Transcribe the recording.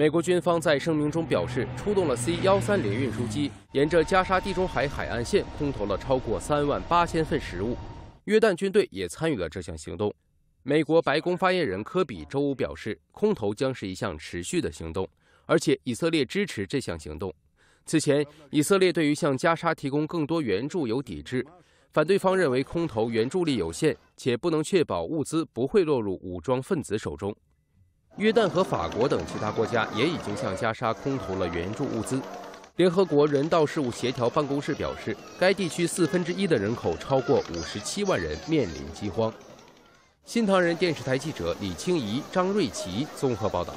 美国军方在声明中表示，出动了 C-130 运输机，沿着加沙地中海海岸线空投了超过三万八千份食物。约旦军队也参与了这项行动。美国白宫发言人科比周五表示，空投将是一项持续的行动，而且以色列支持这项行动。此前，以色列对于向加沙提供更多援助有抵制，反对方认为空投援助力有限，且不能确保物资不会落入武装分子手中。约旦和法国等其他国家也已经向加沙空投了援助物资。联合国人道事务协调办公室表示，该地区四分之一的人口超过五十七万人面临饥荒。新唐人电视台记者李清怡、张瑞琪综合报道。